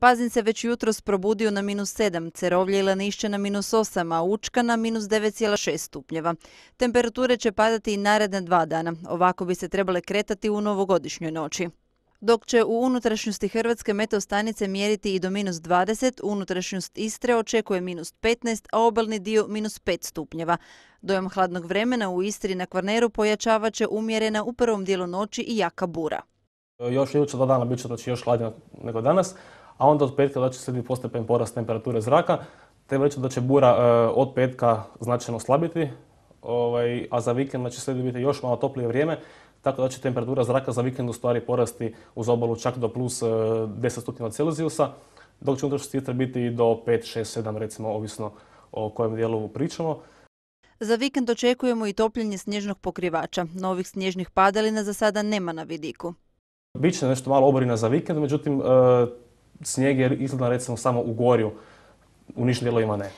Pazin se već jutros probudio na minus 7, Cerovlje i Lanišće na minus 8, a Učka na minus 9,6 stupnjeva. Temperature će padati i naredne dva dana. Ovako bi se trebale kretati u novogodišnjoj noći. Dok će u unutrašnjosti Hrvatske meteostanice mjeriti i do minus 20, unutrašnjost Istre očekuje minus 15, a obalni dio minus 5 stupnjeva. Dojam hladnog vremena u Istri na Kvarneru pojačava će umjerena u prvom dijelu noći i jaka bura. Još iduća do dana bit će znači još hladnije nego danas, a onda od petka da će slijediti postepen porast temperature zraka, te već da će bura e, od petka značajno slabiti, ovaj, a za vikend će slijedi biti još malo toplije vrijeme, tako da će temperatura zraka za vikend u stvari porasti uz obalu čak do plus 10 e, stupnjeva Celzijusa, dok će unutrašnji biti do 5, 6, 7 recimo, ovisno o kojem dijelu pričamo. Za vikend očekujemo i topljenje snježnog pokrivača. Novih snježnih padalina za sada nema na vidiku. Biće nešto malo oborina za vikend, međutim e, snijeg je izgleda recimo samo u gorju, u nišnjim dijelovima ne.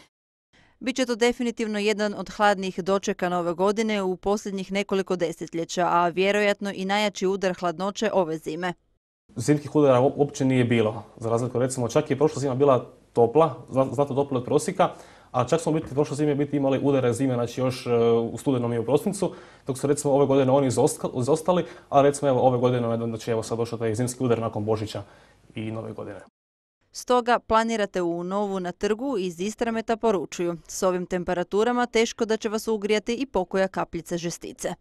Biće to definitivno jedan od hladnih dočeka nove godine u posljednjih nekoliko desetljeća, a vjerojatno i najjači udar hladnoće ove zime. Zimskih udara uopće nije bilo, za razliku recimo čak je prošla zima bila topla, znatno topla od prosjeka, a čak smo biti prošle zime biti imali udare zime, znači još e, u studenom i u prosincu, dok su recimo ove godine oni izostali, a recimo evo ove godine, znači evo sad došao taj zimski udar nakon Božića i nove godine. Stoga planirate u novu na trgu iz Istrameta poručuju. S ovim temperaturama teško da će vas ugrijati i pokoja kapljice žestice.